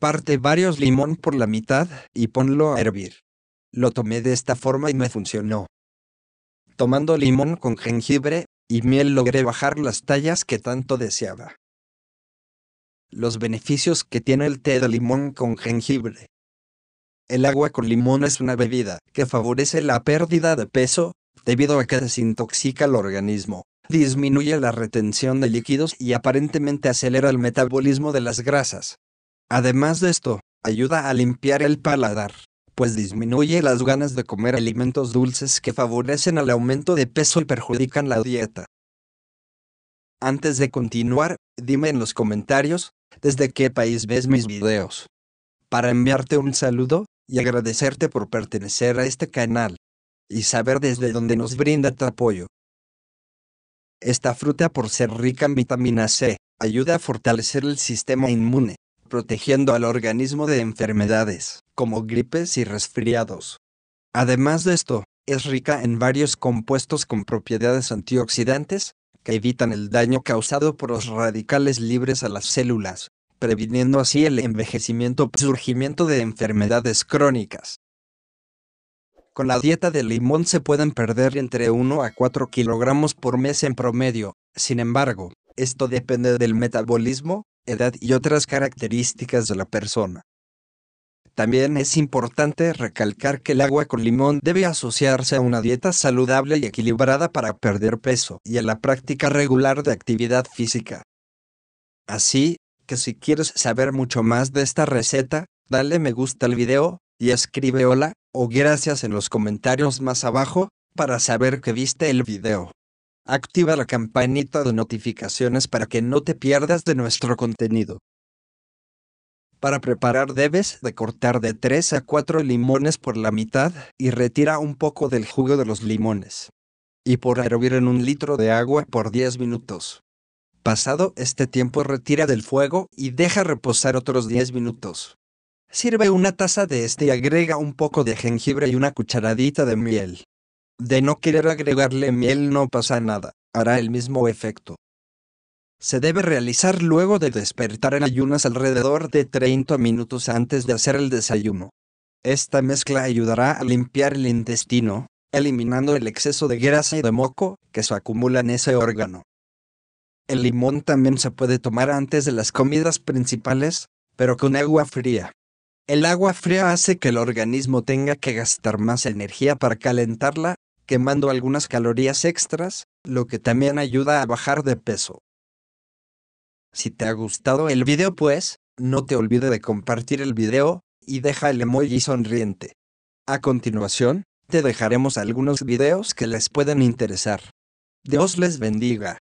Parte varios limón por la mitad y ponlo a hervir. Lo tomé de esta forma y me funcionó. Tomando limón con jengibre y miel logré bajar las tallas que tanto deseaba. Los beneficios que tiene el té de limón con jengibre. El agua con limón es una bebida que favorece la pérdida de peso, debido a que desintoxica el organismo, disminuye la retención de líquidos y aparentemente acelera el metabolismo de las grasas, Además de esto, ayuda a limpiar el paladar, pues disminuye las ganas de comer alimentos dulces que favorecen al aumento de peso y perjudican la dieta. Antes de continuar, dime en los comentarios, desde qué país ves mis videos. Para enviarte un saludo, y agradecerte por pertenecer a este canal, y saber desde dónde nos brinda tu apoyo. Esta fruta por ser rica en vitamina C, ayuda a fortalecer el sistema inmune, protegiendo al organismo de enfermedades, como gripes y resfriados. Además de esto, es rica en varios compuestos con propiedades antioxidantes, que evitan el daño causado por los radicales libres a las células, previniendo así el envejecimiento y surgimiento de enfermedades crónicas. Con la dieta de limón se pueden perder entre 1 a 4 kilogramos por mes en promedio, sin embargo, esto depende del metabolismo, edad y otras características de la persona. También es importante recalcar que el agua con limón debe asociarse a una dieta saludable y equilibrada para perder peso y a la práctica regular de actividad física. Así, que si quieres saber mucho más de esta receta, dale me gusta al video, y escribe hola, o gracias en los comentarios más abajo, para saber que viste el video. Activa la campanita de notificaciones para que no te pierdas de nuestro contenido. Para preparar debes de cortar de 3 a 4 limones por la mitad y retira un poco del jugo de los limones. Y por hervir en un litro de agua por 10 minutos. Pasado este tiempo retira del fuego y deja reposar otros 10 minutos. Sirve una taza de este y agrega un poco de jengibre y una cucharadita de miel. De no querer agregarle miel no pasa nada, hará el mismo efecto. Se debe realizar luego de despertar en ayunas alrededor de 30 minutos antes de hacer el desayuno. Esta mezcla ayudará a limpiar el intestino, eliminando el exceso de grasa y de moco que se acumula en ese órgano. El limón también se puede tomar antes de las comidas principales, pero con agua fría. El agua fría hace que el organismo tenga que gastar más energía para calentarla quemando algunas calorías extras, lo que también ayuda a bajar de peso. Si te ha gustado el video pues, no te olvides de compartir el video, y deja el emoji sonriente. A continuación, te dejaremos algunos videos que les pueden interesar. Dios les bendiga.